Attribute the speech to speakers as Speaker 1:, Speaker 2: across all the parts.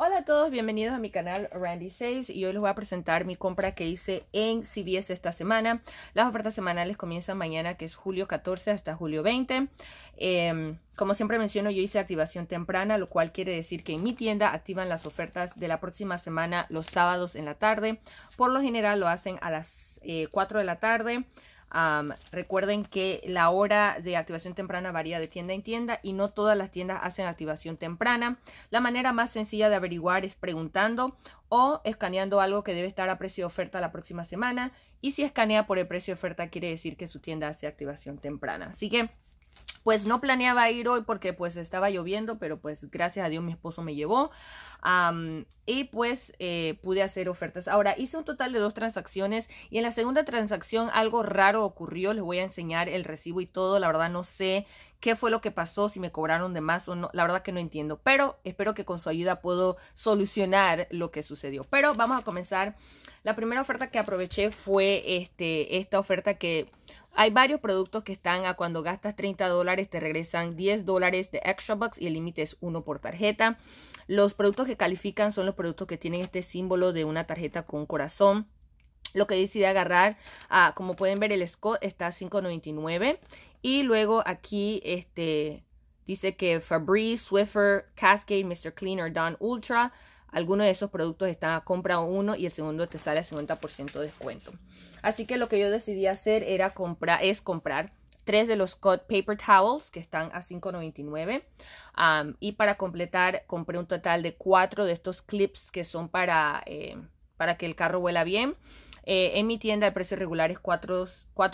Speaker 1: Hola a todos, bienvenidos a mi canal Randy Saves y hoy les voy a presentar mi compra que hice en CVS esta semana. Las ofertas semanales comienzan mañana que es julio 14 hasta julio 20. Em, como siempre menciono, yo hice activación temprana, lo cual quiere decir que en mi tienda activan las ofertas de la próxima semana los sábados en la tarde. Por lo general lo hacen a las 4 eh, de la tarde recuerden que la hora de activación temprana varía de tienda en tienda y no todas las tiendas hacen activación temprana. La manera más sencilla de averiguar es preguntando o escaneando algo que debe estar a precio de oferta la próxima semana. Y si escanea por el precio de oferta quiere decir que su tienda hace activación temprana. Así que pues no planeaba ir hoy porque pues estaba lloviendo, pero pues gracias a Dios mi esposo me llevó y pues eh, pude hacer ofertas. Ahora hice un total de dos transacciones y en la segunda transacción algo raro ocurrió, les voy a enseñar el recibo y todo, la verdad no sé qué fue lo que pasó, si me cobraron de más o no, la verdad que no entiendo, pero espero que con su ayuda puedo solucionar lo que sucedió. Pero vamos a comenzar. La primera oferta que aproveché fue este, esta oferta que hay varios productos que están a cuando gastas 30 dólares te regresan 10 dólares de extra bucks y el límite es uno por tarjeta. Los productos que califican son los productos que tienen este símbolo de una tarjeta con corazón. Lo que decide agarrar, ah, como pueden ver, el Scott está a 5.99 y luego aquí este dice que Fabrice, Swiffer, Cascade, Mr. Cleaner, Don Ultra algunos de esos productos están a compra uno y el segundo te sale a 50% de descuento. Así que lo que yo decidí hacer era comprar, es comprar tres de los Cut Paper Towels que están a $5.99. y para completar, compré un total de cuatro de estos clips que son para, eh, para que el carro vuela bien. Eh, en mi tienda el precio regular es 4,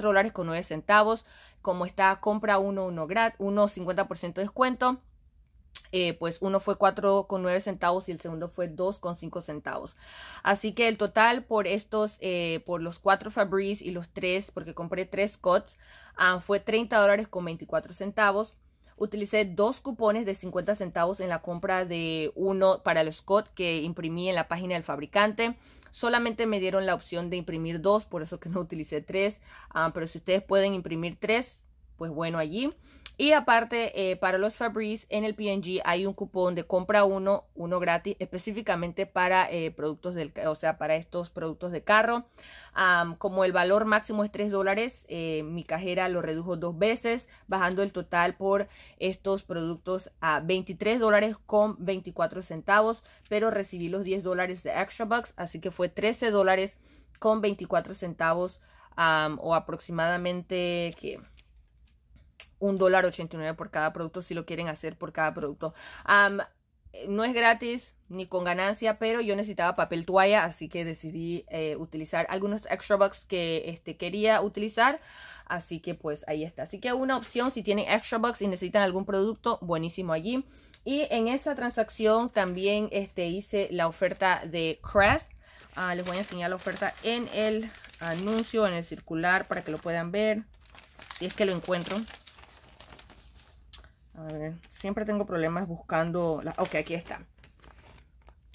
Speaker 1: dólares con 9 centavos. Como está compra uno, uno, uno 50% de descuento. Eh, pues uno fue 4,9 centavos y el segundo fue con 2,5 centavos. Así que el total por estos, eh, por los cuatro Fabrice y los tres, porque compré tres scots ah, fue 30 dólares con 24 centavos. Utilicé dos cupones de 50 centavos en la compra de uno para el Scott que imprimí en la página del fabricante. Solamente me dieron la opción de imprimir dos, por eso que no utilicé tres. Ah, pero si ustedes pueden imprimir tres, pues bueno allí. Y aparte, eh, para los Fabrice en el PNG hay un cupón de compra uno, uno gratis, específicamente para eh, productos del, o sea, para estos productos de carro. como el valor máximo es 3 dólares, eh, mi cajera lo redujo dos veces, bajando el total por estos productos a 23 dólares con 24 centavos, pero recibí los 10 dólares de Extra Bucks, así que fue 13 dólares con 24 centavos o aproximadamente que un dólar 89 por cada producto si lo quieren hacer por cada producto. no es gratis ni con ganancia, pero yo necesitaba papel toalla, así que decidí eh, utilizar algunos extra bucks que este, quería utilizar. Así que pues ahí está. Así que una opción si tienen extra bucks y necesitan algún producto, buenísimo allí. Y en esa transacción también este, hice la oferta de Crest. Ah, les voy a enseñar la oferta en el anuncio, en el circular, para que lo puedan ver. Si es que lo encuentro. A ver, siempre tengo problemas buscando... La... Ok, aquí está.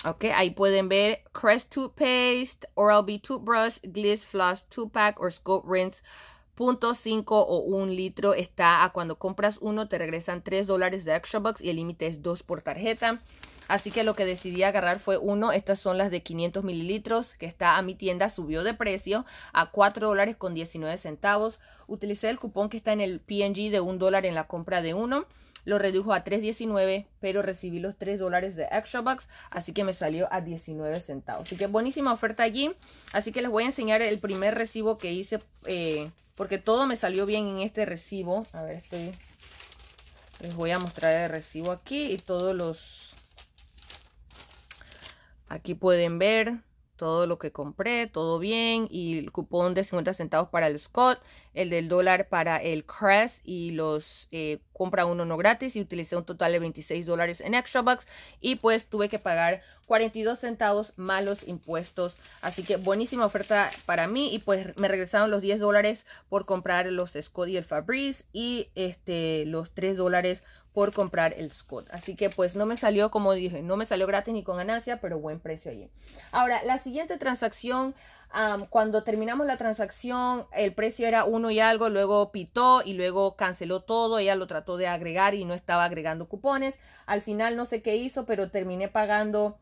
Speaker 1: Ok, ahí pueden ver Crest Toothpaste, Oral-B Toothbrush, Gliss Floss pack o Scope Rinse. .5 o 1 litro está a cuando compras uno te regresan 3 dólares de extra bucks y el límite es 2 por tarjeta. Así que lo que decidí agarrar fue uno. Estas son las de 500 mililitros que está a mi tienda. Subió de precio a 4 dólares con 19 centavos. Utilicé el cupón que está en el PNG de 1 dólar en la compra de uno lo redujo a 3.19, pero recibí los 3 dólares de extra bucks, así que me salió a 19 centavos. Así que buenísima oferta allí, así que les voy a enseñar el primer recibo que hice, eh, porque todo me salió bien en este recibo. A ver, estoy... Les voy a mostrar el recibo aquí y todos los... Aquí pueden ver todo lo que compré, todo bien, y el cupón de 50 centavos para el Scott, el del dólar para el Crest y los eh, compra uno no gratis y utilicé un total de 26 dólares en extra bucks y pues tuve que pagar 42 centavos más los impuestos, así que buenísima oferta para mí y pues me regresaron los 10 dólares por comprar los Scott y el Fabrice y este los 3 dólares por comprar el Scott. Así que pues no me salió, como dije, no me salió gratis ni con ganancia, pero buen precio allí. Ahora, la siguiente transacción, cuando terminamos la transacción, el precio era uno y algo, luego pitó y luego canceló todo, ella lo trató de agregar y no estaba agregando cupones. Al final no sé qué hizo, pero terminé pagando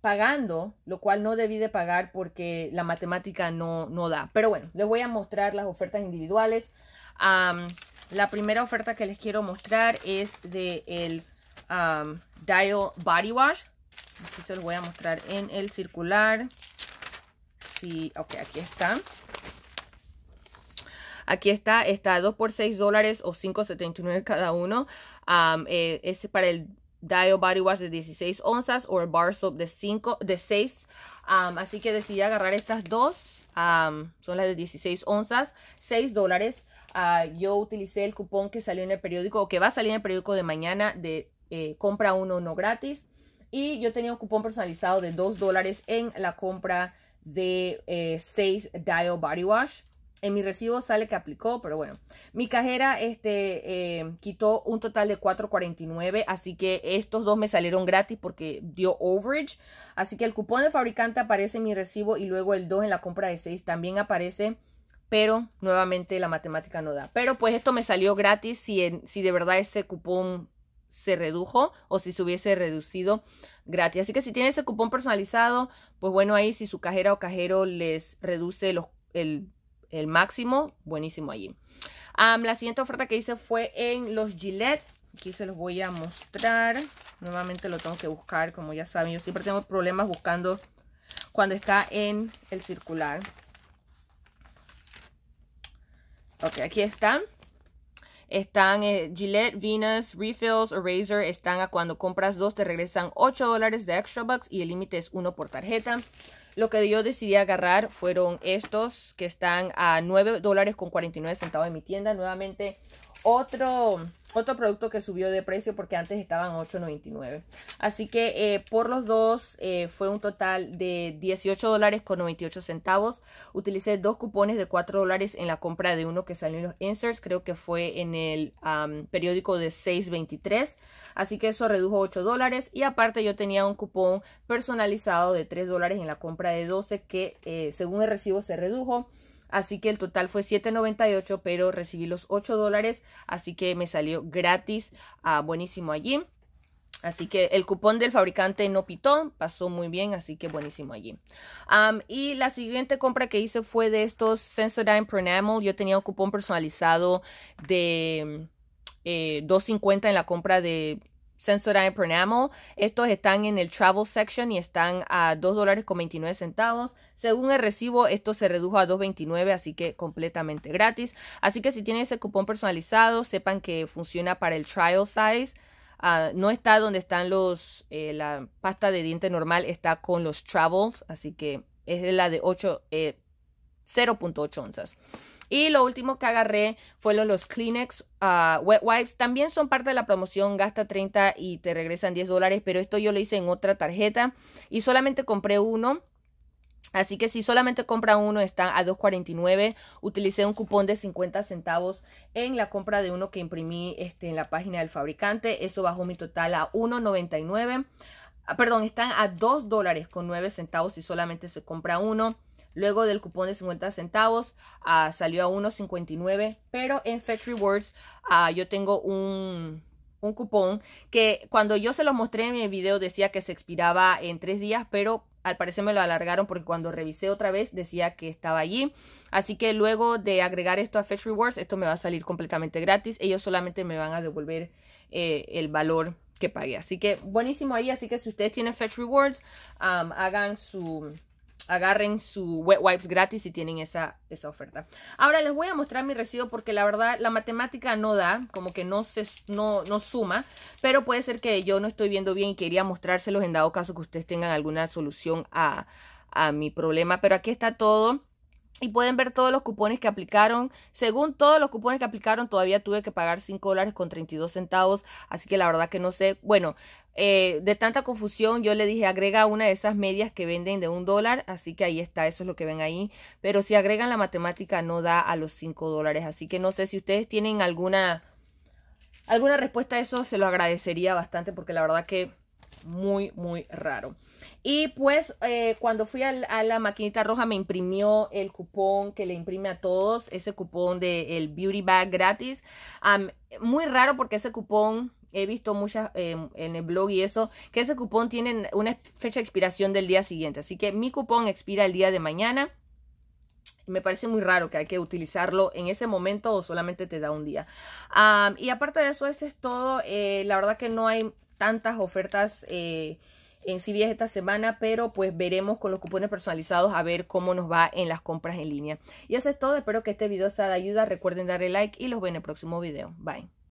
Speaker 1: pagando, lo cual no debí de pagar porque la matemática no, no da. Pero bueno, les voy a mostrar las ofertas individuales. La primera oferta que les quiero mostrar es de el um, Dial Body Wash. Aquí se lo voy a mostrar en el circular. Sí, ok, aquí está. Aquí está, está 2 por 6 dólares o 5.79 cada uno. Um, eh, es para el Dial Body Wash de 16 onzas o el Bar Soap de, 5, de 6. Um, así que decidí agarrar estas dos. Um, son las de 16 onzas, 6 dólares yo utilicé el cupón que salió en el periódico o que va a salir en el periódico de mañana de eh, compra uno no gratis. Y yo tenía un cupón personalizado de 2 dólares en la compra de 6 eh, Dial Body Wash. En mi recibo sale que aplicó, pero bueno. Mi cajera este, eh, quitó un total de 4.49, así que estos dos me salieron gratis porque dio overage. Así que el cupón del fabricante aparece en mi recibo y luego el 2 en la compra de 6 también aparece pero nuevamente la matemática no da. Pero pues esto me salió gratis si, si de verdad ese cupón se redujo o si se hubiese reducido gratis. Así que si tiene ese cupón personalizado, pues bueno, ahí si su cajera o cajero les reduce el, máximo, buenísimo allí. la siguiente oferta que hice fue en los Gillette. Aquí se los voy a mostrar. Nuevamente lo tengo que buscar, como ya saben. Yo siempre tengo problemas buscando cuando está en el circular. Ok, aquí están. Están eh, Gillette, Venus, Refills, Eraser. Están a cuando compras dos te regresan 8 dólares de extra bucks y el límite es uno por tarjeta. Lo que yo decidí agarrar fueron estos que están a 9 dólares con 49 centavos en mi tienda. Nuevamente otro, otro producto que subió de precio porque antes estaban 8.99. Así que eh, por los dos eh, fue un total de $18.98. dólares con centavos. Utilicé dos cupones de 4 dólares en la compra de uno que salió en los inserts. Creo que fue en el periódico de 6.23. Así que eso redujo 8 dólares. Y aparte yo tenía un cupón personalizado de 3 dólares en la compra de 12 que eh, según el recibo se redujo. Así que el total fue 7.98, pero recibí los 8 dólares, así que me salió gratis, a ah, buenísimo allí. Así que el cupón del fabricante no pitó, pasó muy bien, así que buenísimo allí. y la siguiente compra que hice fue de estos Sensodyne Pronamel. Yo tenía un cupón personalizado de 2.50 eh, en la compra de Sensodyne Pronamel, Estos están en el Travel Section y están a 2 dólares con 29 centavos. Según el recibo, esto se redujo a 2.29, así que completamente gratis. Así que si tienen ese cupón personalizado, sepan que funciona para el trial size. Ah, no está donde están los, eh, la pasta de diente normal, está con los travels, así que es la de 8, eh, 0.8 onzas. Y lo último que agarré fue los Kleenex ah, Wet Wipes. También son parte de la promoción, gasta 30 y te regresan 10 dólares, pero esto yo lo hice en otra tarjeta y solamente compré uno. Así que si solamente compra uno está a 2.49. Utilicé un cupón de 50 centavos en la compra de uno que imprimí este, en la página del fabricante. Eso bajó mi total a 1.99. Ah, perdón, están a 2 dólares con 9 centavos si solamente se compra uno. Luego del cupón de 50 centavos ah, salió a 1.59, pero en Fetch Rewards ah, yo tengo un, cupón que cuando yo se lo mostré en mi video decía que se expiraba en tres días, pero al parecer me lo alargaron porque cuando revisé otra vez decía que estaba allí. Así que luego de agregar esto a Fetch Rewards, esto me va a salir completamente gratis. Ellos solamente me van a devolver eh, el valor que pagué. Así que buenísimo ahí. Así que si ustedes tienen Fetch Rewards, hagan su agarren su wet wipes gratis si tienen esa, esa oferta. Ahora les voy a mostrar mi recibo porque la verdad la matemática no da, como que no, se, no, suma, pero puede ser que yo no estoy viendo bien y quería mostrárselos en dado caso que ustedes tengan alguna solución a, a mi problema. Pero aquí está todo y pueden ver todos los cupones que aplicaron. Según todos los cupones que aplicaron, todavía tuve que pagar 5 dólares con 32 centavos. Así que la verdad que no sé. Bueno, eh, de tanta confusión, yo le dije agrega una de esas medias que venden de un dólar, así que ahí está, eso es lo que ven ahí. Pero si agregan la matemática, no da a los 5 dólares. Así que no sé si ustedes tienen alguna, alguna respuesta a eso, se lo agradecería bastante porque la verdad que muy, muy raro. Y pues eh, cuando fui a, la maquinita roja me imprimió el cupón que le imprime a todos, ese cupón del Beauty Bag gratis. muy raro porque ese cupón he visto muchas em, en el blog y eso, que ese cupón tiene una fecha de expiración del día siguiente. Así que mi cupón expira el día de mañana. Me parece muy raro que hay que utilizarlo en ese momento o solamente te da un día. y aparte de eso, ese es todo. Eh, la verdad que no hay tantas ofertas. Eh, en CVS esta semana, pero pues veremos con los cupones personalizados a ver cómo nos va en las compras en línea. Y eso es todo, espero que este video sea de ayuda, recuerden darle like y los veo en el próximo video. Bye.